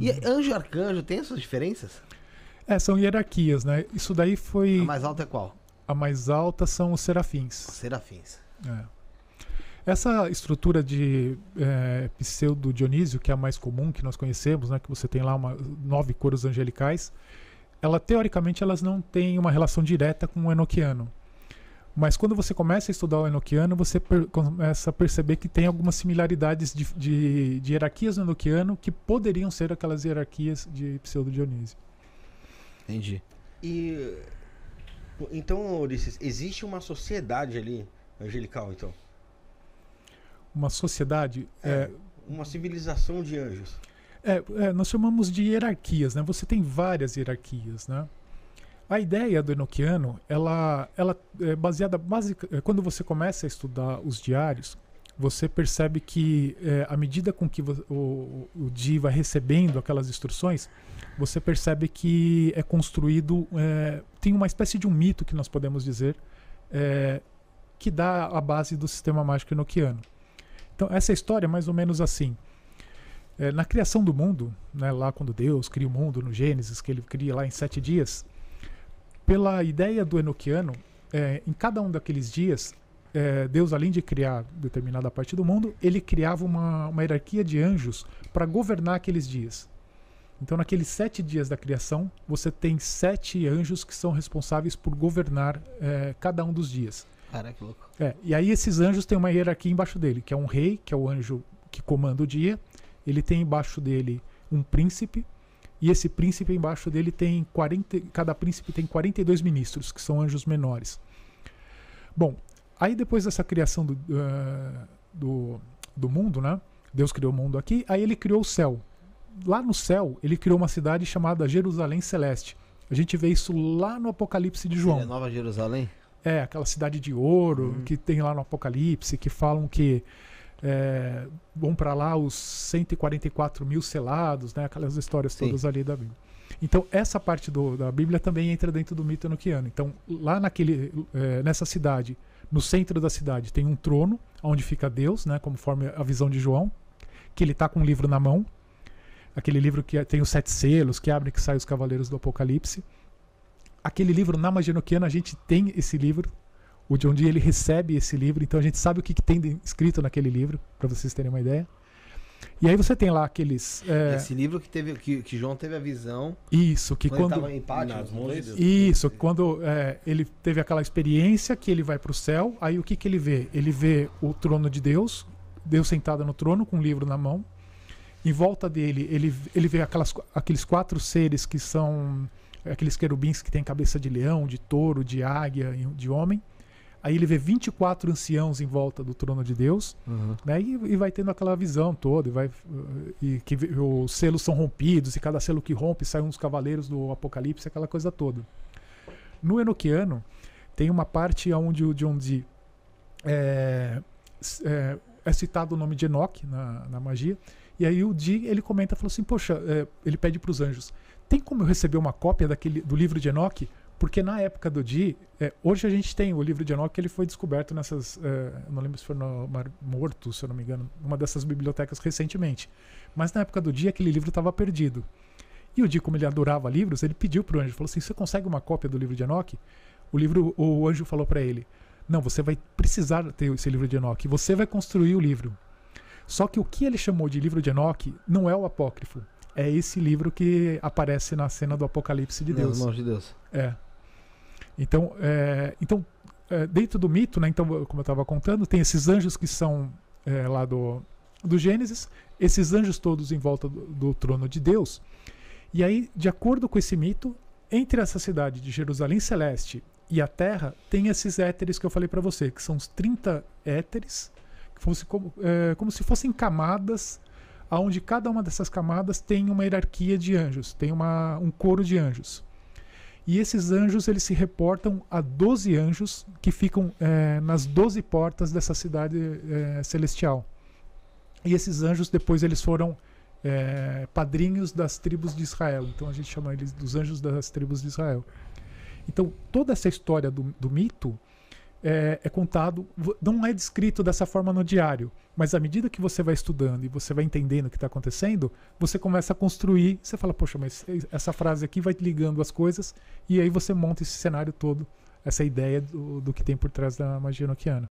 E anjo e arcanjo tem essas diferenças? É, são hierarquias, né? Isso daí foi. A mais alta é qual? A mais alta são os serafins. Os serafins. É. Essa estrutura de é, pseudo Dionísio, que é a mais comum que nós conhecemos, né, que você tem lá uma, nove coros angelicais, ela teoricamente elas não têm uma relação direta com o enoquiano. Mas quando você começa a estudar o enoquiano, você começa a perceber que tem algumas similaridades de, de, de hierarquias no enoquiano que poderiam ser aquelas hierarquias de Pseudo-Dionísio. Entendi. E. Então, Ulisses, existe uma sociedade ali angelical, então? Uma sociedade. É, é, uma civilização de anjos. É, é, nós chamamos de hierarquias, né? Você tem várias hierarquias, né? A ideia do Enochiano, ela, ela é baseada é, Quando você começa a estudar os diários, você percebe que é, à medida com que o, o Di vai recebendo aquelas instruções, você percebe que é construído, é, tem uma espécie de um mito que nós podemos dizer, é, que dá a base do sistema mágico enoquiano. Então essa história é mais ou menos assim. É, na criação do mundo, né, lá quando Deus cria o mundo no Gênesis, que ele cria lá em sete dias, pela ideia do Enochiano, é, em cada um daqueles dias, é, Deus, além de criar determinada parte do mundo, ele criava uma, uma hierarquia de anjos para governar aqueles dias. Então, naqueles sete dias da criação, você tem sete anjos que são responsáveis por governar é, cada um dos dias. Cara, que louco. É, e aí esses anjos têm uma hierarquia embaixo dele, que é um rei, que é o anjo que comanda o dia. Ele tem embaixo dele um príncipe, e esse príncipe embaixo dele tem 40, cada príncipe tem 42 ministros, que são anjos menores. Bom, aí depois dessa criação do, uh, do, do mundo, né? Deus criou o mundo aqui, aí ele criou o céu. Lá no céu, ele criou uma cidade chamada Jerusalém Celeste. A gente vê isso lá no Apocalipse de João. É Nova Jerusalém? É, aquela cidade de ouro uhum. que tem lá no Apocalipse, que falam que é, vão para lá os 144 mil selados, né? aquelas histórias Sim. todas ali da Bíblia. Então, essa parte do, da Bíblia também entra dentro do mito enoquiano. Então, lá naquele, é, nessa cidade, no centro da cidade, tem um trono onde fica Deus, né, conforme a visão de João, que ele está com um livro na mão, aquele livro que é, tem os sete selos, que abre e que sai os cavaleiros do Apocalipse. Aquele livro, na magia enoquiana, a gente tem esse livro o John ele recebe esse livro, então a gente sabe o que, que tem escrito naquele livro, para vocês terem uma ideia. E aí você tem lá aqueles. É... Esse livro que teve, que, que, João teve a visão. Isso, que quando. quando... Ele em pátio, nas Deus. Isso, quando é, ele teve aquela experiência que ele vai para o céu, aí o que, que ele vê? Ele vê o trono de Deus, Deus sentado no trono com um livro na mão. Em volta dele, ele, ele vê aquelas, aqueles quatro seres que são é, aqueles querubins que têm cabeça de leão, de touro, de águia, de homem. Aí ele vê 24 anciãos em volta do trono de Deus, uhum. né? E, e, vai tendo aquela visão toda, e vai e que os selos são rompidos, e cada selo que rompe sai uns cavaleiros do Apocalipse, aquela coisa toda. No Enoquiano tem uma parte onde o John Dee é, é, é, citado o nome de Enoque na, na magia, e aí o Dee ele comenta, falou assim, poxa, é, ele pede para os anjos, tem como eu receber uma cópia daquele do livro de Enoque porque na época do Di, é, hoje a gente tem o livro de Enoch, que ele foi descoberto nessas, é, não lembro se foi no Mar Morto, se eu não me engano, uma dessas bibliotecas recentemente. Mas na época do Di, aquele livro estava perdido. E o Di, como ele adorava livros, ele pediu para o anjo, falou assim, você consegue uma cópia do livro de Enoch? O livro, o anjo falou para ele, não, você vai precisar ter esse livro de Enoch, você vai construir o livro. Só que o que ele chamou de livro de Enoch não é o apócrifo, é esse livro que aparece na cena do Apocalipse de Deus. Nas mãos de Deus. É. Então, é, então é, dentro do mito, né, então, como eu estava contando, tem esses anjos que são é, lá do, do Gênesis, esses anjos todos em volta do, do trono de Deus. E aí, de acordo com esse mito, entre essa cidade de Jerusalém Celeste e a Terra, tem esses éteres que eu falei para você, que são os 30 éteres, que fosse como, é, como se fossem camadas, aonde cada uma dessas camadas tem uma hierarquia de anjos, tem uma, um coro de anjos. E esses anjos eles se reportam a 12 anjos que ficam é, nas 12 portas dessa cidade é, celestial. E esses anjos depois eles foram é, padrinhos das tribos de Israel. Então a gente chama eles dos anjos das tribos de Israel. Então toda essa história do, do mito é, é, contado, não é descrito dessa forma no diário, mas à medida que você vai estudando e você vai entendendo o que está acontecendo, você começa a construir. Você fala, poxa, mas essa frase aqui vai ligando as coisas, e aí você monta esse cenário todo, essa ideia do, do que tem por trás da magia noquiana.